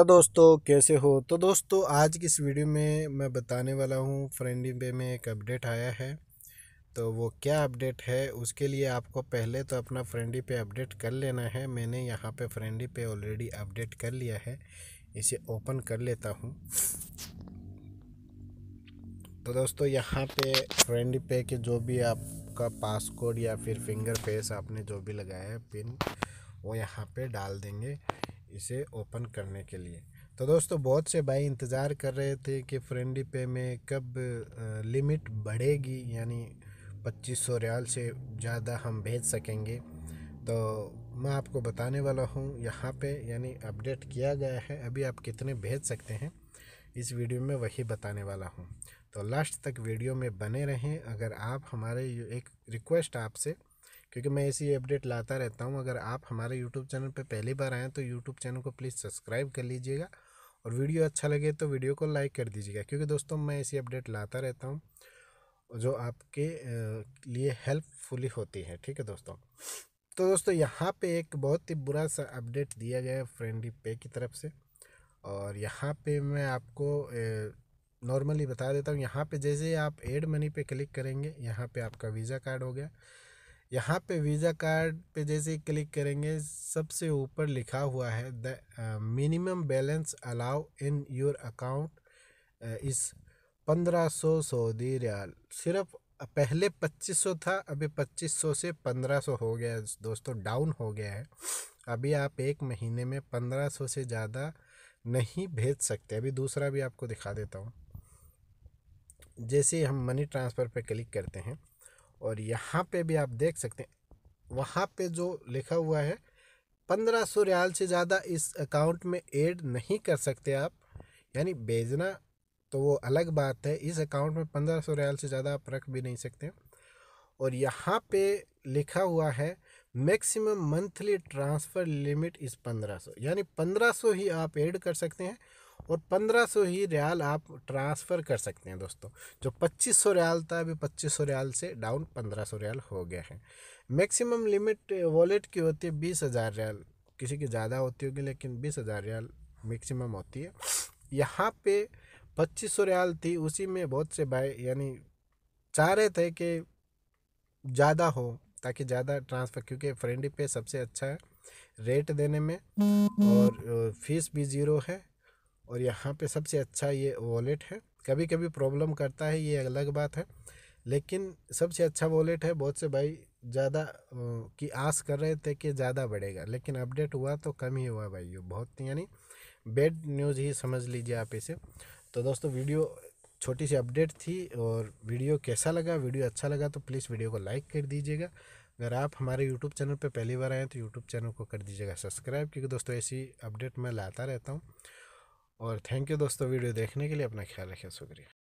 तो दोस्तों कैसे हो तो दोस्तों आज की इस वीडियो में मैं बताने वाला हूँ फ्रेंडी पे में एक अपडेट आया है तो वो क्या अपडेट है उसके लिए आपको पहले तो अपना फ्रेंडी पे अपडेट कर लेना है मैंने यहाँ पे फ्रेंडी पे ऑलरेडी अपडेट कर लिया है इसे ओपन कर लेता हूँ तो दोस्तों यहाँ पे फ्रेंडी पे के जो भी आपका पासकोड या फिर फिंगर फेस आपने जो भी लगाया है पिन वो यहाँ पर डाल देंगे इसे ओपन करने के लिए तो दोस्तों बहुत से भाई इंतज़ार कर रहे थे कि फ्रेंडी पे में कब लिमिट बढ़ेगी यानी पच्चीस सौ रियाल से ज़्यादा हम भेज सकेंगे तो मैं आपको बताने वाला हूँ यहाँ पे यानी अपडेट किया गया है अभी आप कितने भेज सकते हैं इस वीडियो में वही बताने वाला हूँ तो लास्ट तक वीडियो में बने रहें अगर आप हमारे एक रिक्वेस्ट आपसे क्योंकि मैं ऐसी अपडेट लाता रहता हूँ अगर आप हमारे यूट्यूब चैनल पर पहली बार आएँ तो यूट्यूब चैनल को प्लीज़ सब्सक्राइब कर लीजिएगा और वीडियो अच्छा लगे तो वीडियो को लाइक कर दीजिएगा क्योंकि दोस्तों मैं ऐसी अपडेट लाता रहता हूँ जो आपके लिए हेल्पफुली होती है ठीक है दोस्तों तो दोस्तों यहाँ पे एक बहुत ही बुरा सा अपडेट दिया गया है फ्रेंडली पे की तरफ से और यहाँ पे मैं आपको नॉर्मली बता देता हूँ यहाँ पे जैसे आप एड मनी पे क्लिक करेंगे यहाँ पे आपका वीज़ा कार्ड हो गया यहाँ पे वीज़ा कार्ड पे जैसे क्लिक करेंगे सबसे ऊपर लिखा हुआ है the minimum balance allow in your account is पंद्रह सौ सऊदी रियाल सिर्फ पहले पच्चीस सौ था अभी पच्चीस सौ से पंद्रह सौ हो गया दोस्तों डाउन हो गया है अभी आप एक महीने में पंद्रह सौ से ज़्यादा नहीं भेज सकते अभी दूसरा भी आपको दिखा देता हूँ जैसे हम मनी ट्रांसफ़र पर क्लिक करते हैं और यहाँ पे भी आप देख सकते हैं वहाँ पे जो लिखा हुआ है पंद्रह सौ रियाल से ज़्यादा इस अकाउंट में ऐड नहीं कर सकते आप यानी भेजना तो वो अलग बात है इस अकाउंट में पंद्रह सौ रियाल से ज़्यादा आप रख भी नहीं सकते और यहाँ पे लिखा हुआ है मैक्सिमम मंथली ट्रांसफ़र लिमिट इस पंद्रह सौ यानी पंद्रह सौ ही आप ऐड कर सकते हैं और पंद्रह सौ ही रियाल आप ट्रांसफ़र कर सकते हैं दोस्तों जो पच्चीस सौ रियाल था अभी पच्चीस सौ रियाल से डाउन पंद्रह सौ रियाल हो गया है मैक्सिमम लिमिट वॉलेट की होती है बीस हज़ार रियाल किसी की ज़्यादा होती होगी लेकिन बीस हज़ार रियाल मैक्सिमम होती है यहाँ पे पच्चीस सौ रियाल थी उसी में बहुत से भाई यानी चाह रहे थे कि ज़्यादा हो ताकि ज़्यादा ट्रांसफ़र क्योंकि फ्रेंडी पे सबसे अच्छा है रेट देने में और फीस भी ज़ीरो है और यहाँ पे सबसे अच्छा ये वॉलेट है कभी कभी प्रॉब्लम करता है ये अलग बात है लेकिन सबसे अच्छा वॉलेट है बहुत से भाई ज़्यादा की आस कर रहे थे कि ज़्यादा बढ़ेगा लेकिन अपडेट हुआ तो कम ही हुआ भाई बहुत यानी बेड न्यूज़ ही समझ लीजिए आप इसे तो दोस्तों वीडियो छोटी सी अपडेट थी और वीडियो कैसा लगा वीडियो अच्छा लगा तो प्लीज़ वीडियो को लाइक कर दीजिएगा अगर आप हमारे यूट्यूब चैनल पर पहली बार आएँ तो यूट्यूब चैनल को कर दीजिएगा सब्सक्राइब क्योंकि दोस्तों ऐसी अपडेट मैं लाता रहता हूँ और थैंक यू दोस्तों वीडियो देखने के लिए अपना ख्याल रखें शुक्रिया